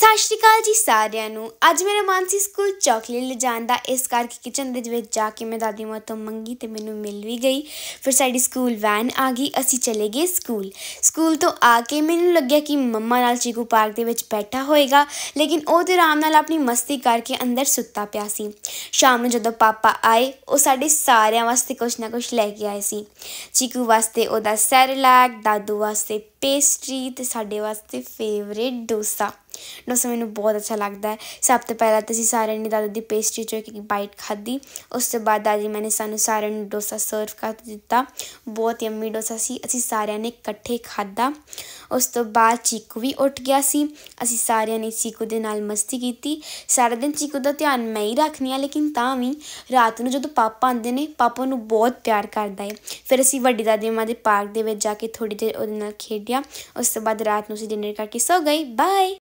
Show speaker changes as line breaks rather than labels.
ਸਤਿ ਸ਼੍ਰੀ ਅਕਾਲ ਜੀ ਸਾਰਿਆਂ ਨੂੰ ਅੱਜ ਮੇਰੇ ਮਾਨਸੀ ਸਕੂਲ ਚਾਕਲੇਟ ਲਿਜਾਣ ਦਾ ਇਸ ਕਰਕੇ ਕਿਚਨ ਦੇ ਵਿੱਚ ਜਾ ਕੇ ਮੈਂ ਦਾਦੀ ਮਾਂ ਤੋਂ ਮੰਗੀ ਤੇ ਮੈਨੂੰ ਮਿਲ ਵੀ ਗਈ ਫਿਰ ਸਾਡੀ ਸਕੂਲ ਵੈਨ ਆ ਗਈ ਅਸੀਂ ਚਲੇ ਗਏ ਸਕੂਲ ਸਕੂਲ ਤੋਂ ਆ ਕੇ ਮੈਨੂੰ ਲੱਗਿਆ ਕਿ ਮੰਮਾ ਨਾਲ ਚੀਕੂ ਪਾਰਕ ਦੇ ਵਿੱਚ ਬੈਠਾ ਹੋਏਗਾ ਲੇਕਿਨ ਉਹ ਤੇ ਆਰਾਮ ਨਾਲ ਆਪਣੀ ਮਸਤੀ ਕਰਕੇ ਅੰਦਰ ਸੁੱਤਾ ਪਿਆ ਸੀ ਸ਼ਾਮ ਨੂੰ ਜਦੋਂ ਪਾਪਾ ਆਏ ਉਹ ਸਾਡੇ ਸਾਰਿਆਂ ਵਾਸਤੇ ਕੁਝ ਨਾ ਕੁਝ ਲੈ ਕੇ ਆਏ ਸੀ ਚੀਕੂ ਵਾਸਤੇ ਉਹਦਾ ਸੈਰਲੈਕ ਦਾਦੂ ਵਾਸਤੇ ਪੇਸਟਰੀ ਤੇ ਸਾਡੇ ਵਾਸਤੇ ਫੇਵਰੇਟ ਡੋਸਾ ਡੋਸਾ ਮੈਨੂੰ ਬਹੁਤ ਅੱਛਾ ਲੱਗਦਾ ਹੈ ਸਭ ਤੋਂ ਪਹਿਲਾਂ ਤਾਂ ਅਸੀਂ ਸਾਰਿਆਂ ਨੇ ਦਾਦਾ ਦੀ ਪੇਸਟਰੀ ਚੋਂ ਇੱਕ ਬਾਈਟ ਖਾਧੀ ਉਸ ਤੋਂ ਬਾਅਦ ਦਾਦੀ ਮੈਨੇ ਸਾਨੂੰ ਸਾਰਿਆਂ ਨੂੰ ਡੋਸਾ ਸਰਵ ਕਰ ਦਿੱਤਾ ਬਹੁਤ ਯੰਮੀ ਡੋਸਾ ਸੀ ਅਸੀਂ ਸਾਰਿਆਂ ਨੇ ਇਕੱਠੇ ਖਾਧਾ ਉਸ ਤੋਂ ਬਾਅਦ ਚੀਕੂ ਵੀ ਉੱਠ ਗਿਆ ਸੀ ਅਸੀਂ ਸਾਰਿਆਂ ਨੇ ਚੀਕੂ ਦੇ ਨਾਲ ਮਸਤੀ ਕੀਤੀ ਸਾਰਾ ਦਿਨ ਚੀਕੂ ਦਾ ਧਿਆਨ ਮੈਂ ਹੀ ਰੱਖਨੀ ਆ ਲੇਕਿਨ ਤਾਂ ਵੀ ਰਾਤ ਨੂੰ ਜਦੋਂ ਪਾਪਾ ਆਉਂਦੇ ਨੇ ਪਾਪਾ ਨੂੰ ਬਹੁਤ ਪਿਆਰ ਕਰਦਾ ਹੈ ਫਿਰ ਅਸੀਂ ਵੱਡੀ ਦਾਦੀ ਮਾਂ ਦੇ ਪਾਰਕ ਦੇ ਵਿੱਚ ਜਾ ਕੇ ਥੋੜੀ ਦੇਰ ਉਹਦੇ ਨਾਲ ਖੇਡ ਗਿਆ ਉਸ ਤੋਂ ਬਾਅਦ ਰਾਤ ਨੂੰ ਅਸੀਂ ਡਿਨਰ ਕਰਕੇ ਸੋ ਗਏ ਬਾਏ